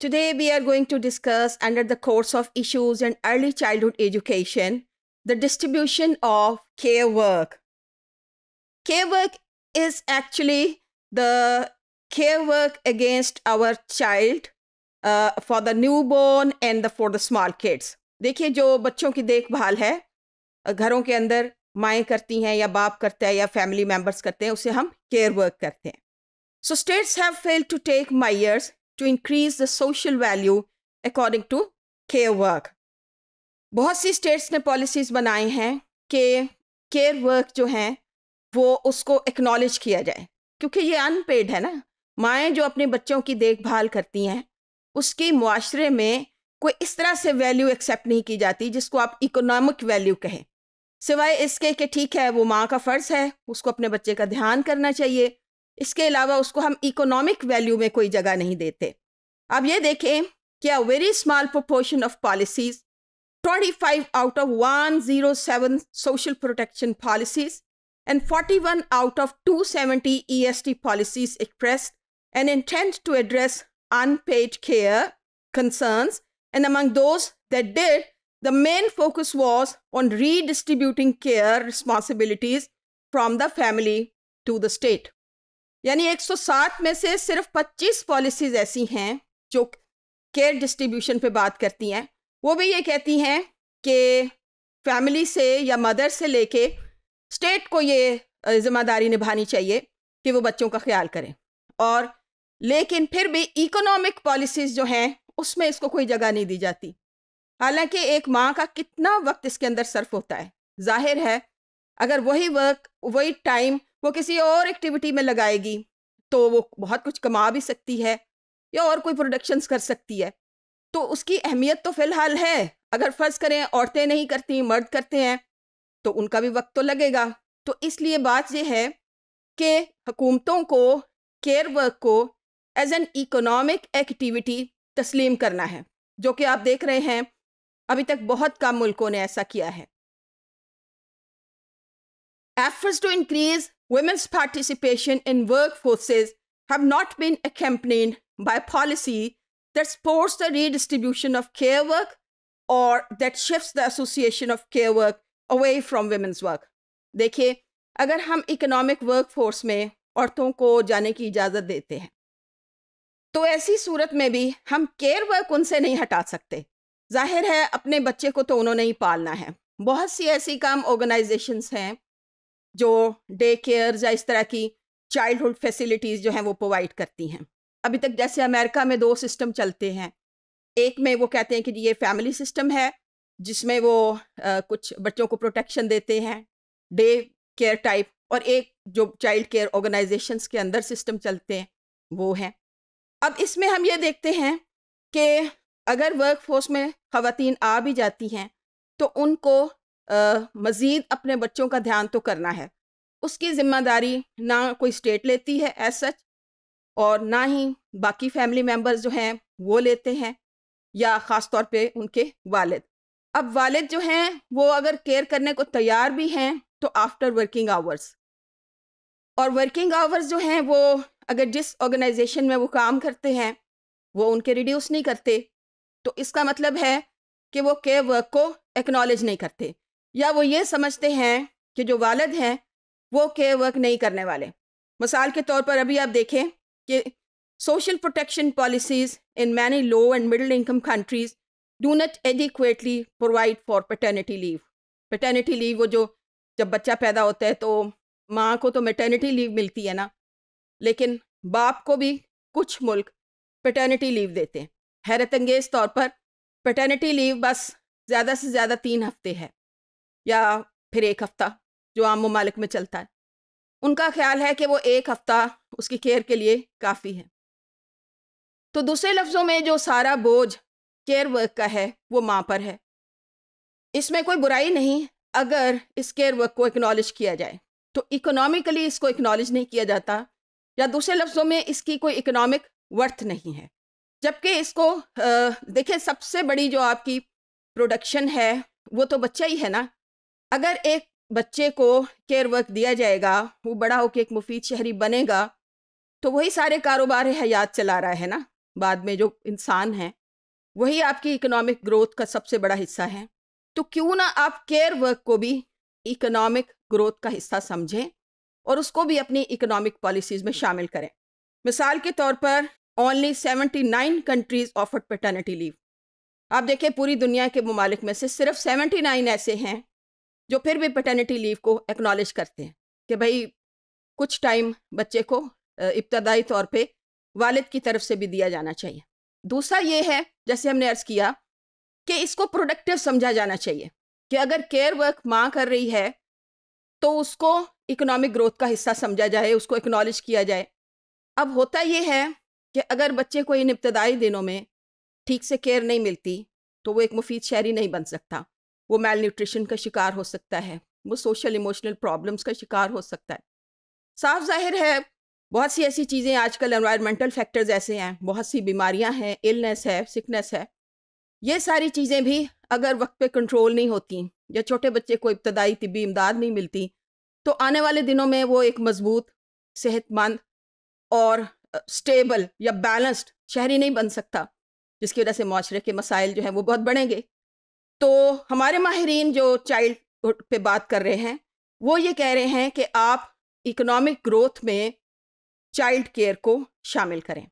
Today, we are going to discuss under the course of issues in early childhood education the distribution of care work. Care work is actually the care work against our child uh, for the newborn and the for the small kids. देखिए जो बच्चों की देखभाल है घरों के अंदर माएँ करती हैं या बाप करता है या फैमिली मेम्बर्स करते हैं उसे हम केयर वर्क करते हैं so states have fail to take measures to increase the social value according to care work बहुत सी स्टेट्स ने पॉलिसीज़ बनाई हैं कि केयर वर्क जो हैं वो उसको एक्नॉलेज किया जाए क्योंकि ये अनपेड है ना माएँ जो अपने बच्चों की देखभाल करती हैं उसकी माशरे में कोई इस तरह से वैल्यू एक्सेप्ट नहीं की जाती जिसको आप इकोनॉमिक वैल्यू कहें सिवाय इसके कि ठीक है वो माँ का फ़र्ज़ है उसको अपने बच्चे का ध्यान करना चाहिए इसके अलावा उसको हम इकोनॉमिक वैल्यू में कोई जगह नहीं देते अब ये देखें कि a very small proportion of policies 25 out of one zero seven social protection policies and forty one out of two seventy E S T policies express and intent to address unpaid care concern and among those that did the main focus was on redistributing care responsibilities from the family to the state यानी 160 में से सिर्फ 25 policies ऐसी हैं जो care distribution पे बात करती हैं वो भी ये कहती हैं कि फैमिली से या मदर से लेके स्टेट को ये जिम्मेदारी निभानी चाहिए कि वो बच्चों का ख्याल करें और लेकिन फिर भी इकोनॉमिक पॉलिसीज़ जो हैं उसमें इसको कोई जगह नहीं दी जाती हालांकि एक माँ का कितना वक्त इसके अंदर सर्फ होता है जाहिर है अगर वही वर्क वही टाइम वो किसी और एक्टिविटी में लगाएगी तो वो बहुत कुछ कमा भी सकती है या और कोई प्रोडक्शंस कर सकती है तो उसकी अहमियत तो फ़िलहाल है अगर फ़र्ज़ करें औरतें नहीं करती मर्द करते हैं तो उनका भी वक्त तो लगेगा तो इसलिए बात यह है कि हुकूमतों को केयर वर्क को एज एन इकोनॉमिक एक्टिविटी तस्लीम करना है जो कि आप देख रहे हैं अभी तक बहुत कम मुल्कों ने ऐसा किया है efforts to increase women's participation in workforces have not been accompanied by policy that supports the redistribution of care work or that shifts the association of care work away from women's work. देखिए अगर हम economic work में औरतों को जाने की इजाज़त देते हैं तो ऐसी सूरत में भी हम केयर वर्क उनसे नहीं हटा सकते जाहिर है अपने बच्चे को तो उन्होंने ही पालना है बहुत सी ऐसी काम ऑर्गेनाइजेशंस हैं जो डे केयर या इस तरह की चाइल्डहुड फैसिलिटीज़ जो हैं वो प्रोवाइड करती हैं अभी तक जैसे अमेरिका में दो सिस्टम चलते हैं एक में वो कहते हैं कि ये फैमिली सिस्टम है जिसमें वो आ, कुछ बच्चों को प्रोटेक्शन देते हैं डे केयर टाइप और एक जो चाइल्ड केयर ऑर्गेनाइजेशंस के अंदर सिस्टम चलते हैं वो हैं अब इसमें हम ये देखते हैं कि अगर वर्क फोर्स में ख़वातीन आ भी जाती हैं तो उनको मज़ीद अपने बच्चों का ध्यान तो करना है उसकी ज़िम्मेदारी ना कोई स्टेट लेती है एज सच और ना ही बाकी फैमिली मेम्बर्स जो हैं वो लेते हैं या ख़ास तौर पे उनके वालिद अब वालिद जो हैं वो अगर केयर करने को तैयार भी हैं तो आफ्टर वर्किंग आवर्स और वर्किंग आवर्स जो हैं वो अगर जिस ऑर्गेनाइजेशन में वो काम करते हैं वो उनके रिड्यूस नहीं करते तो इसका मतलब है कि वो केयर वर्क को एक्नॉलेज नहीं करते या वो ये समझते हैं कि जो वालद हैं वो के वर्क नहीं करने वाले मिसाल के तौर पर अभी आप देखें कि social protection policies in many low and middle income countries do not adequately provide for paternity leave paternity leave वो जो जब बच्चा पैदा होता है तो माँ को तो मेटर्निटी लीव मिलती है ना लेकिन बाप को भी कुछ मुल्क पटर्निटी लीव देते हैं हैरत अंगेज तौर पर पटर्निटी लीव बस ज़्यादा से ज़्यादा तीन हफ्ते है या फिर एक हफ्ता जो आम ममालिक में चलता है उनका ख्याल है कि वो एक हफ्ता उसकी केयर के लिए काफ़ी है तो दूसरे लफ्ज़ों में जो सारा बोझ केयर वर्क का है वो माँ पर है इसमें कोई बुराई नहीं अगर इस केयर वर्क को एक्नॉलेज किया जाए तो इकोनॉमिकली इसको एक्नॉलेज नहीं किया जाता या दूसरे लफ्ज़ों में इसकी कोई इकोनॉमिक वर्थ नहीं है जबकि इसको देखिए सबसे बड़ी जो आपकी प्रोडक्शन है वो तो बच्चा ही है ना अगर एक बच्चे को केयर वर्क दिया जाएगा वो बड़ा होकर एक मुफीद शहरी बनेगा तो वही सारे कारोबार हयात चला रहा है ना बाद में जो इंसान है वही आपकी इकोनॉमिक ग्रोथ का सबसे बड़ा हिस्सा है तो क्यों ना आप केयर वर्क को भी इकोनॉमिक ग्रोथ का हिस्सा समझें और उसको भी अपनी इकोनॉमिक पॉलिसीज़ में शामिल करें मिसाल के तौर पर only seventy nine countries offered paternity leave आप देखें पूरी दुनिया के ममालिक में से सिर्फ सेवेंटी नाइन ऐसे हैं जो फिर भी पेटर्निटी लीव को एक्नॉलेज करते हैं कि भाई कुछ टाइम बच्चे को इब्तदाई तौर पे वालिद की तरफ से भी दिया जाना चाहिए दूसरा ये है जैसे हमने अर्ज़ किया कि इसको प्रोडक्टिव समझा जाना चाहिए कि अगर केयर वर्क माँ कर रही है तो उसको इकोनॉमिक ग्रोथ का हिस्सा समझा जाए उसको एक्नॉलेज किया जाए अब होता ये है कि अगर बच्चे को इन इब्तदाई दिनों में ठीक से केयर नहीं मिलती तो वो एक मुफीद शहरी नहीं बन सकता वो मेल न्यूट्रिशन का शिकार हो सकता है वो सोशल इमोशनल प्रॉब्लम्स का शिकार हो सकता है साफ जाहिर है बहुत सी ऐसी चीज़ें आजकल एनवायरमेंटल फैक्टर्स ऐसे हैं बहुत सी बीमारियां हैं इलनेस है सिकनेस है ये सारी चीज़ें भी अगर वक्त पे कंट्रोल नहीं होती या छोटे बच्चे को इब्तदाई तबी इमदाद नहीं मिलती तो आने वाले दिनों में वो एक मजबूत सेहतमंद और स्टेबल या बैलेंस्ड शहरी नहीं बन सकता जिसकी वजह से माशरे के मसाइल जो हैं वो बहुत बढ़ेंगे तो हमारे माहरीन जो चाइल्ड पे बात कर रहे हैं वो ये कह रहे हैं कि आप इकोनॉमिक ग्रोथ में चाइल्ड केयर को शामिल करें